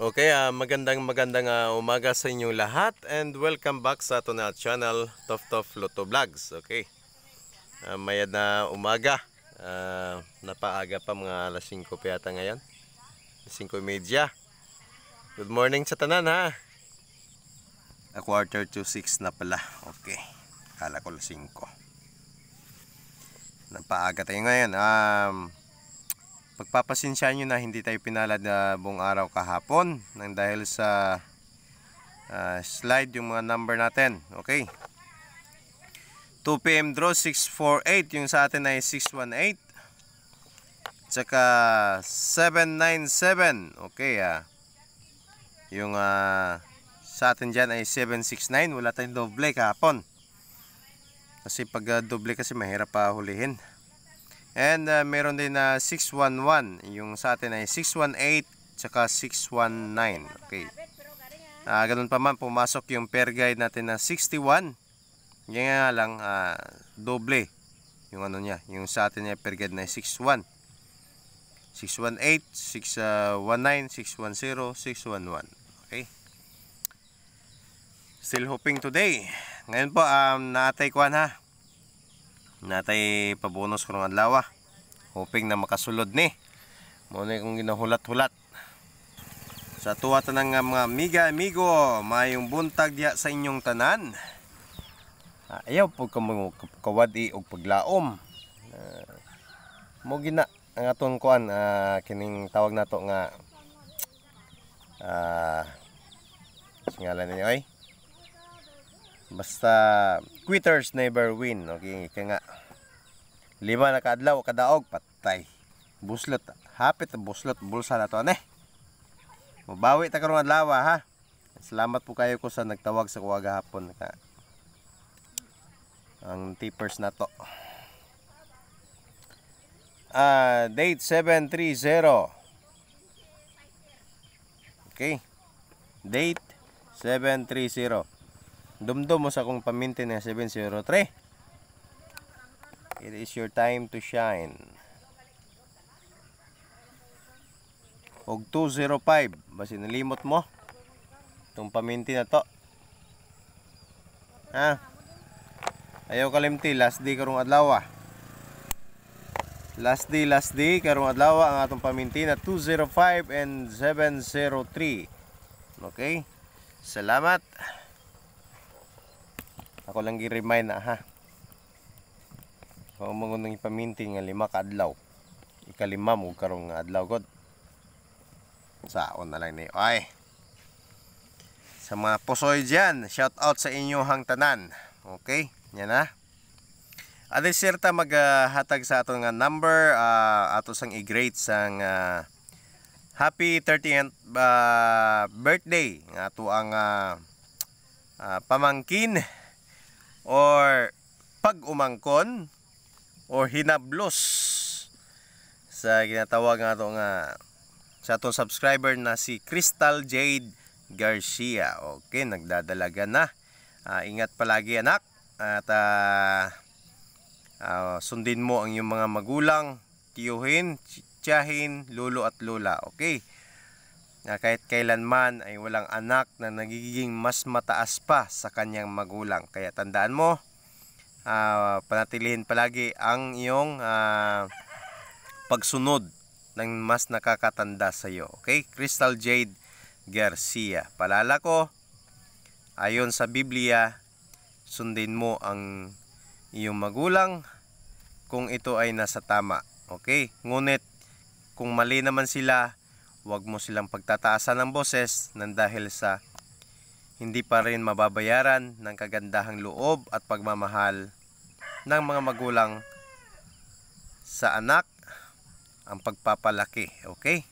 Okay, uh, magandang magandang uh, umaga sa inyong lahat and welcome back sa ato na channel Tof Tof Loto Vlogs. Okay. Uh, mayad na umaga. Uh, napaaga pa mga alas 5 pa yata ngayon. 5:30. Good morning sa tanan ha. A quarter to 6 na pala. Okay. Kala ko 5. Napaaga tayo ngayon. Um Pagpapasensya nyo na hindi tayo pinalad na buong araw kahapon nang dahil sa uh, slide yung mga number natin. Okay. 2pm draw 648 yung sa atin ay 618 tsaka 797 okay ah yung uh, sa atin dyan ay 769 wala tayong doble kahapon kasi pag uh, doble kasi mahirap pa hulihin And uh, meron din na 611. Yung sa atin ay 618 tsaka 619. Okay. Uh, ganun pa man, pumasok yung pair guide natin na 61. Yan nga lang, uh, doble. Yung ano niya, yung sa atin niya pair guide na 61. 618, 619, 610, 611. Okay. Still hoping today. Ngayon po, um, naatay ko ha natay pabonus ko ng adlaw ah. hoping na makasulod ni mo na kung ginahulat-hulat sa tuwa tanang mga amiga amigo mayong buntag diya sa inyong tanan ah, ayaw po ka mga kawadi o paglaom uh, mo gina ang atong kuan uh, kining tawag nato nga ah uh, singalan ninyo ay Basta quitters never win. Okay, kaya nga. Lima na kadlaw, kadaog, patay. Buslot. Hapit buslot. Bulsa na to, ane. Mabawi ta karong adlaw ha. Salamat po kayo ko sa nagtawag sa kuwag hapon ka. Ang tippers na to. Uh, date 730. Okay. Date 730 dumdum mo sa akong paminti na 703 it is your time to shine og 205 basi nalimot mo itong paminti na to ha ayaw kalimti last day karong adlaw last day last day karong adlaw ang atong paminti na 205 and 703 okay salamat ako lang gi-remind na ha. Kung mga nang ipaminti nga lima ka adlaw. Ikalima mo karong nga adlaw god. Saon na lang ni ay. Sa mga pusoy diyan, shout out sa inyo hang tanan. Okay? Yan na. Adi sirta maghatag sa ato nga number uh, ato sang i-grade sang uh, happy 30th uh, ah, birthday nga ato ang uh, uh, pamangkin or pag-umangkon or hinablos sa ginatawag nga ito nga sa atong subscriber na si Crystal Jade Garcia. Okay, nagdadalaga na. Uh, ingat palagi anak at uh, uh, sundin mo ang iyong mga magulang, tiyuhin, tiyahin, lolo at lola. Okay na kahit kailanman ay walang anak na nagiging mas mataas pa sa kanyang magulang. Kaya tandaan mo, uh, panatilihin palagi ang iyong uh, pagsunod ng mas nakakatanda sa iyo. Okay? Crystal Jade Garcia. Palala ko, ayon sa Biblia, sundin mo ang iyong magulang kung ito ay nasa tama. Okay? Ngunit kung mali naman sila, Huwag mo silang pagtataasan ng boses nang dahil sa hindi pa rin mababayaran ng kagandahang loob at pagmamahal ng mga magulang sa anak ang pagpapalaki. Okay?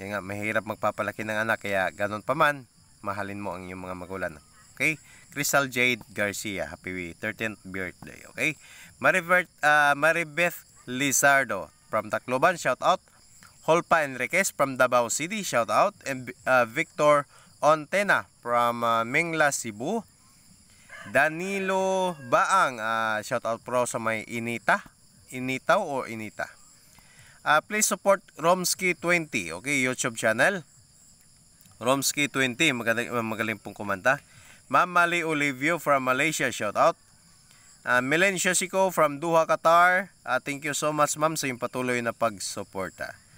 Yan nga, mahirap magpapalaki ng anak kaya ganun pa man, mahalin mo ang iyong mga magulang. Okay? Crystal Jade Garcia, happy 13th birthday. Okay? Maribert, uh, Maribeth Lizardo from Tacloban, shout out. Holpa Enriquez from Davao City, shout out. And uh, Victor Ontena from uh, Mingla, Cebu. Danilo Baang, uh, shout out pro sa may Inita. Initaw o Inita. Uh, please support Romsky20, okay, YouTube channel. Romsky20, magaling, magaling pong kumanta. Ma'am Mali Olivio from Malaysia, shout out. Uh, Milen Shosiko from Doha, Qatar. Uh, thank you so much ma'am sa iyong patuloy na pagsuporta. Ah.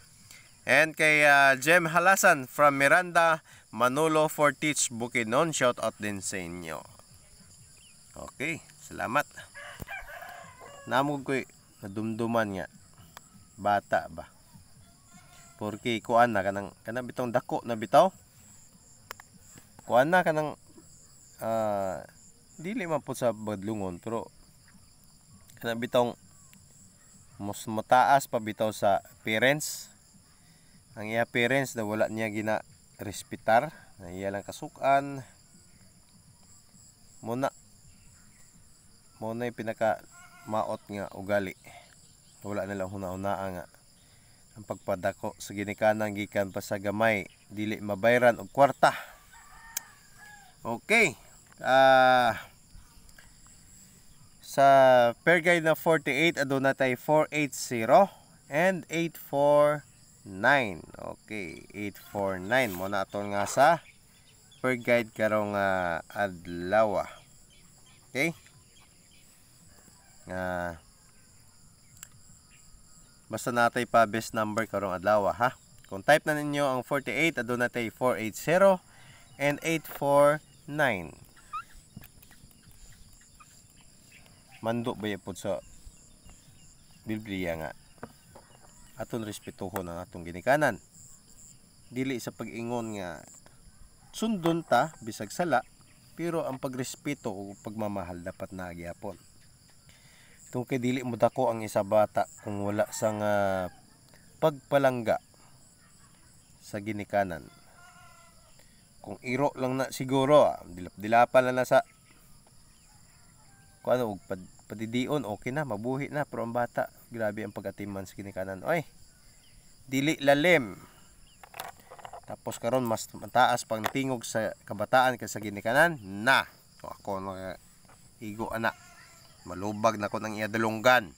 And kay uh, Jem Halasan from Miranda, Manolo Fortich, Bukidnon. Shout out din sa inyo. Okay, salamat. Namog ko nadumduman nga. Bata ba? Porque kuan na kanang kanang bitong dako na bitaw. Kuan na kanang uh, dili man po sa badlungon pero kanang bitong mas mataas pa bitaw sa parents ang iya parents na wala niya gina respetar na iya lang kasukan muna muna yung pinaka maot nga ugali wala na lang huna una nga ang pagpadako sa ginikanan gikan pa sa gamay dili mabayran og kwarta okay ah uh, sa pair guide na 48 aduna tay 480 and 84 9 okay 849 mo na aton nga sa per guide karong uh, adlaw ah. okay nga uh, basta natay pa best number karong adlaw ah, ha kung type na ninyo ang 48 aduna tay 480 and 849 mandok ba yapod sa Biblia nga aton respetuhon ang atong ginikanan dili sa pag-ingon nga sundon ta bisag sala pero ang pagrespeto o pagmamahal dapat na gyapon tungkol kay dili mo dako ang isa bata kung wala sang uh, pagpalangga sa ginikanan kung iro lang na siguro ah, dilap dilapan na sa kung ano pad, padidion okay na mabuhi na pero ang bata Grabe ang pagatiman sa kinikanan. Oy. Dili lalim. Tapos karon mas mataas pang tingog sa kabataan kaysa ginikanan na. So, ako na ano, eh, igo ana. Malubag na ko nang iadalunggan.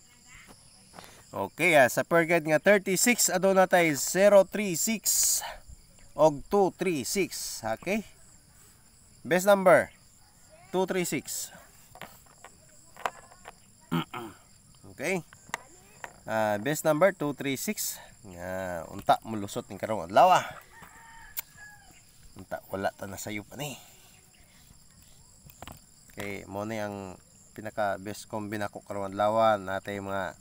Okay, ah, sa per guide nga 36 aduna tay 036 og 236. Okay? Best number 236. okay? Uh, ah, best number 236. Nga uh, unta mulusot ning karong adlaw. Ah. Unta wala ta na sayo pa ni. Kay mo ni ang pinaka best combi nako karong adlaw ah. natay mga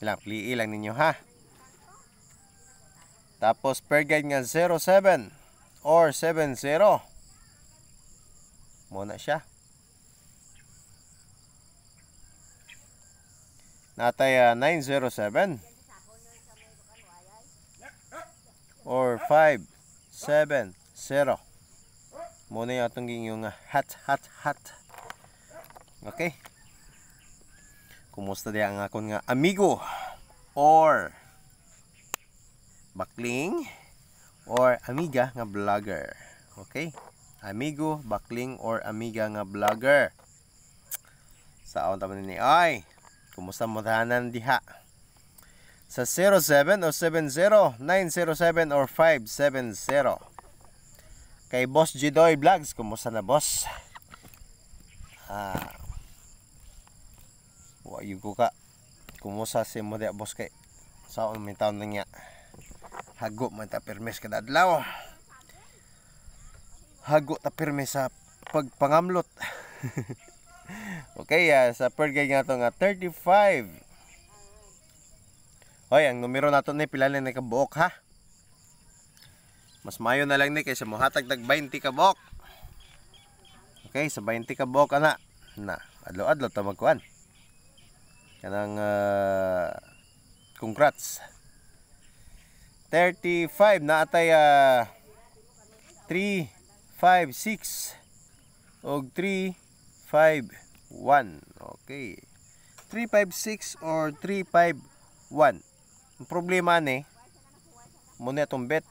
ilang plii lang ninyo ha. Tapos per guide nga 07 or 70. Mo na siya. natay uh, ah, 907 or 570 muna yung atong yung hat ah, hat hat okay kumusta di ang akon nga amigo or bakling or amiga nga vlogger okay amigo bakling or amiga nga vlogger saon so, taman ni ay Kumusta mo tahanan diha? Sa 07 o 70, 907 or 570. Kay Boss Jidoy Vlogs, kumusta na boss? Ah. Wa ko ka. Kumusta si mo diha boss kay? Saon may taon na niya. Hago man ta permes kada adlaw. Hago ta permes sa pagpangamlot. okay, uh, sa per guide nga ito nga, 35. Hoy, ang numero nato ni pila na nakabuok ha. Mas mayo na lang ni kaysa mo hatag tag 20 ka Okay, sa 20 ka ana. Na, adlo-adlo ta magkuan. Kanang uh, congrats. 35 na atay uh, 3 5 6 og 3 5 1. Okay. 356 or 351. Ang problema ni muna itong bet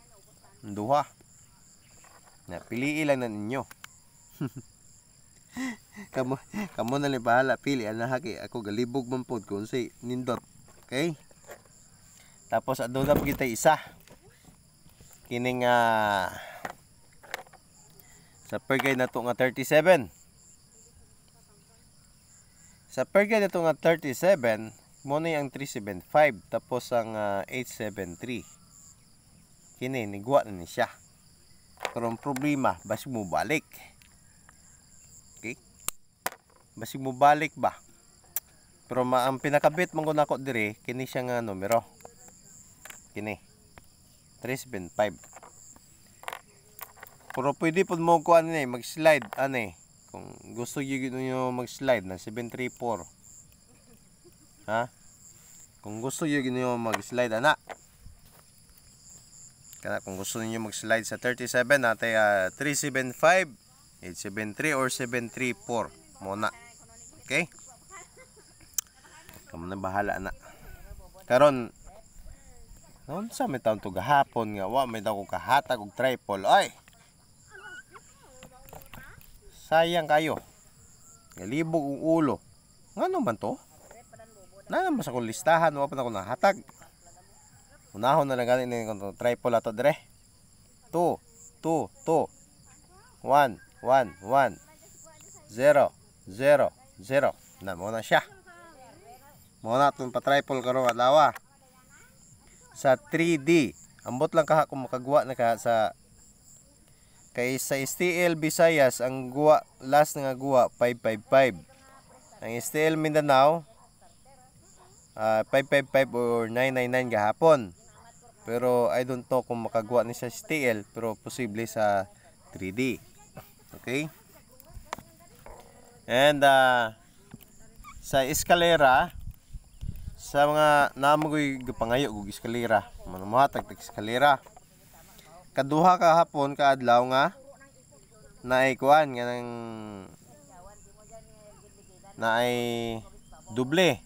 duha. Na piliin lang na ninyo. kamo kamo na lang bahala pili ana ano haki ako galibog man pod kun si nindot. Okay? Tapos aduna pa kita isa. Kining uh, sa per na to nga 37. Sa perga nito nga 37, muna ang 375 tapos ang uh, ah, 873. Kini nigwa na ni siya. Karon problema, basig mo balik. Okay? Basig mo balik ba? Pero ma ang pinakabit mong ko nako dire, kini siya nga numero. Kini. 375. Pero pwede pud mo ko ni mag-slide ano kung gusto nyo mag-slide na 734. Ha? Kung gusto nyo mag-slide, ana. Kaya kung gusto niyo mag-slide sa 37, natin uh, 375, 873, or 734 muna. Okay? Kamo na bahala ana. Karon, noon sa may taon to gahapon nga, wa may taon ko kahatag og triple. Oy! Sayang kayo. Nalibog ang ulo. Ngano man to? Naman sa akong listahan. Wala pa na ako nahatag. Unahon na lang ganit na tripod ato dire 2, 2, 2. 1, 1, 1. 0, 0, 0. Na mo na siya. Mo na itong patripol karong adlaw. Sa 3D. Ambot lang kaha kung makagawa na kaha sa Kay sa STL Visayas ang guwa last nga guwa 555. Ang STL Mindanao uh, ah, 555 or 999 gahapon. Pero I don't know kung makagawa ni sa STL pero posible sa 3D. Okay? And uh, sa eskalera sa mga namugoy pangayo og eskalera, manumatag tag eskalera kaduha kahapon kaadlaw nga naikuan nga nang naay duble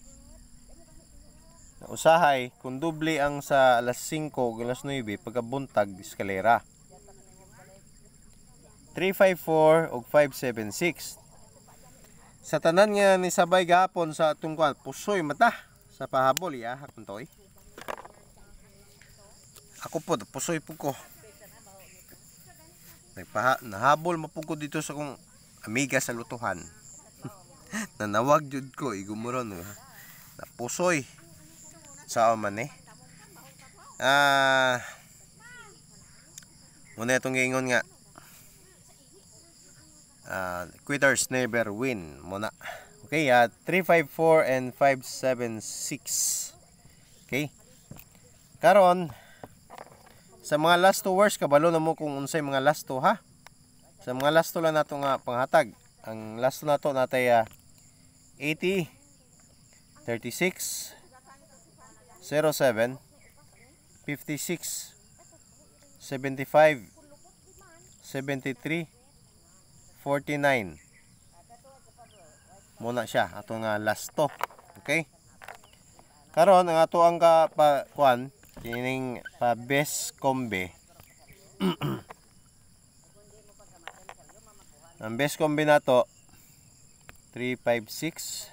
usahay kung duble ang sa alas 5 alas 9 pagkabuntag eskalera 354 og 576 sa tanan nga ni sabay gapon sa atong kwan pusoy mata sa pahabol ya hakon toy eh. ako po pusoy po ko Nagpaha, nahabol mapugod dito sa kong amiga sa lutuhan. Nanawag jud ko, igumuron. Eh. Napusoy. Sao man eh. Ah, muna itong giingon nga. Uh, quitters never win muna. Okay, uh, ah, 354 and 576. Okay. Karon, sa mga last two words, kabalo na mo kung unsay mga last two ha. Sa mga last two lang nato nga panghatag. Ang last two nato natay uh, 80, 36, 07, 56, 75, 73, 49. Muna siya. Ato nga last two Okay? Karon ang ato ang ka pa, kwan, kining pa ah, best kombe ang best kombe na to 356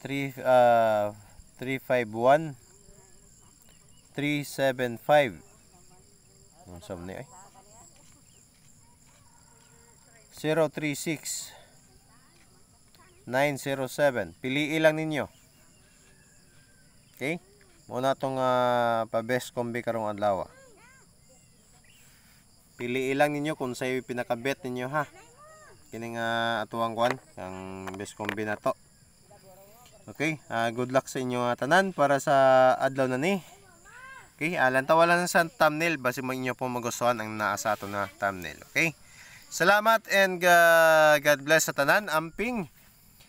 3 uh, 351 375 ang sab ni 036 907 piliin lang ninyo okay mo na tong ah, pa-best kombi karong adlaw ah. pili ilang ninyo kung sa'yo pinaka-bet ninyo ha kining uh, atuang kwan ang best kombi na to okay uh, good luck sa inyo uh, tanan para sa adlaw na ni okay alan uh, tawalan sa thumbnail basi mo inyo po magustuhan ang naa sa ato na thumbnail okay salamat and uh, God bless sa tanan amping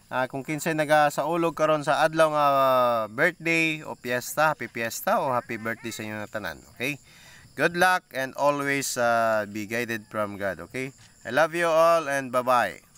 Uh, kung kinsay naga sa ulog karon sa adlaw nga uh, birthday o piyesta, happy piyesta o happy birthday sa inyo na tanan. Okay? Good luck and always uh, be guided from God. Okay? I love you all and bye-bye.